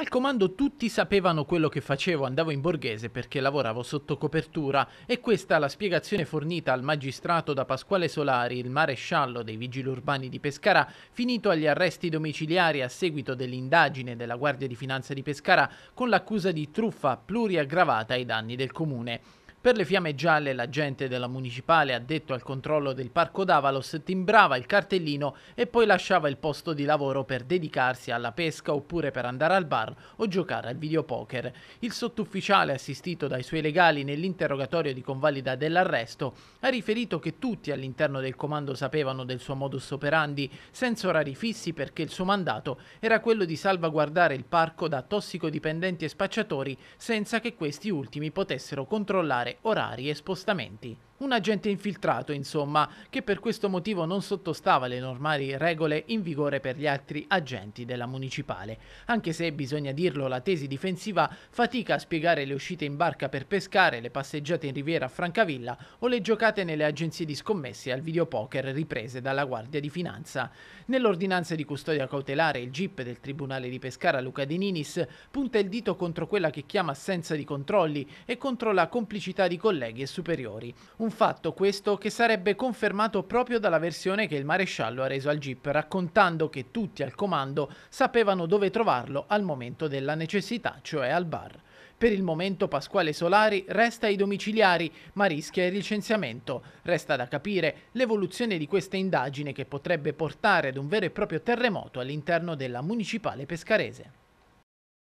Al comando tutti sapevano quello che facevo, andavo in borghese perché lavoravo sotto copertura e questa la spiegazione fornita al magistrato da Pasquale Solari, il maresciallo dei vigili urbani di Pescara, finito agli arresti domiciliari a seguito dell'indagine della Guardia di Finanza di Pescara con l'accusa di truffa pluriaggravata ai danni del comune. Per le fiamme gialle l'agente della municipale addetto al controllo del parco d'Avalos timbrava il cartellino e poi lasciava il posto di lavoro per dedicarsi alla pesca oppure per andare al bar o giocare al videopoker. Il sottufficiale assistito dai suoi legali nell'interrogatorio di convalida dell'arresto ha riferito che tutti all'interno del comando sapevano del suo modus operandi senza orari fissi perché il suo mandato era quello di salvaguardare il parco da tossicodipendenti e spacciatori senza che questi ultimi potessero controllare orari e spostamenti un agente infiltrato insomma, che per questo motivo non sottostava alle normali regole in vigore per gli altri agenti della municipale. Anche se, bisogna dirlo, la tesi difensiva fatica a spiegare le uscite in barca per pescare, le passeggiate in riviera a Francavilla o le giocate nelle agenzie di scommesse al videopoker riprese dalla Guardia di Finanza. Nell'ordinanza di custodia cautelare il GIP del Tribunale di Pescara Luca De Ninis punta il dito contro quella che chiama assenza di controlli e contro la complicità di colleghi e superiori. Un un fatto questo che sarebbe confermato proprio dalla versione che il maresciallo ha reso al jeep, raccontando che tutti al comando sapevano dove trovarlo al momento della necessità, cioè al bar. Per il momento Pasquale Solari resta ai domiciliari, ma rischia il licenziamento. Resta da capire l'evoluzione di questa indagine che potrebbe portare ad un vero e proprio terremoto all'interno della municipale pescarese.